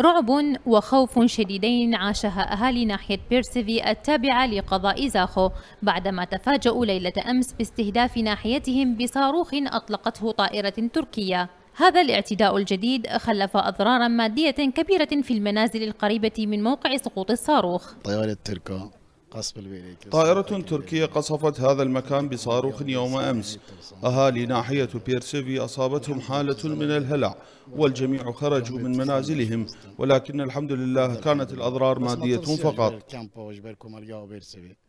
رعب وخوف شديدين عاشها أهالي ناحية بيرسيفي التابعة لقضاء زاخو بعدما تفاجؤوا ليلة أمس باستهداف ناحيتهم بصاروخ أطلقته طائرة تركية هذا الاعتداء الجديد خلف أضرارا مادية كبيرة في المنازل القريبة من موقع سقوط الصاروخ طيارة تركة قصف طائرة تركية قصفت هذا المكان بصاروخ يوم أمس أهالي ناحية بيرسيفي أصابتهم حالة من الهلع والجميع خرجوا من منازلهم ولكن الحمد لله كانت الأضرار مادية فقط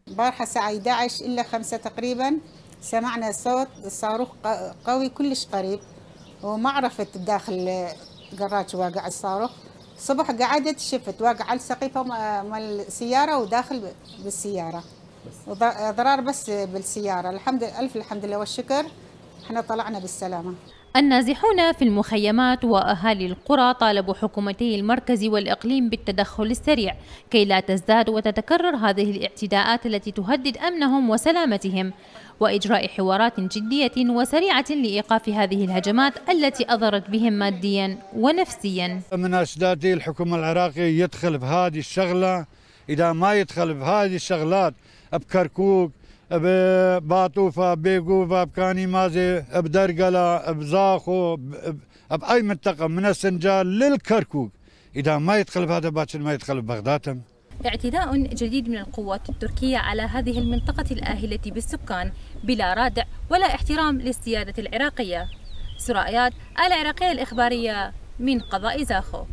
بارحة الساعة 11 إلا 5 تقريبا سمعنا صوت صاروخ قوي كلش قريب وما عرفت داخل قراج واقع الصاروخ صبح قعدت شفت واقع على السقيفة مال السيارة وداخل بالسيارة أضرار بس بالسيارة الحمد لله ألف الحمد لله والشكر احنا طلعنا بالسلامة النازحون في المخيمات وأهالي القرى طالبوا حكومتي المركز والإقليم بالتدخل السريع كي لا تزداد وتتكرر هذه الاعتداءات التي تهدد أمنهم وسلامتهم وإجراء حوارات جدية وسريعة لإيقاف هذه الهجمات التي أضرت بهم ماديا ونفسيا من أشدادي الحكومة العراقي يدخل بهذه الشغلة إذا ما يدخل بهذه الشغلات بكركوك بباطوفة بيقوفة بكاني مازي بدرقلة بزاخو بأي منطقة من السنجال للكركوك إذا ما يدخل بهذا باكر ما يدخل ببغداد اعتداء جديد من القوات التركية على هذه المنطقة الآهلة بالسكان بلا رادع ولا احترام للسيادة العراقية سرائيات العراقية الإخبارية من قضاء زاخو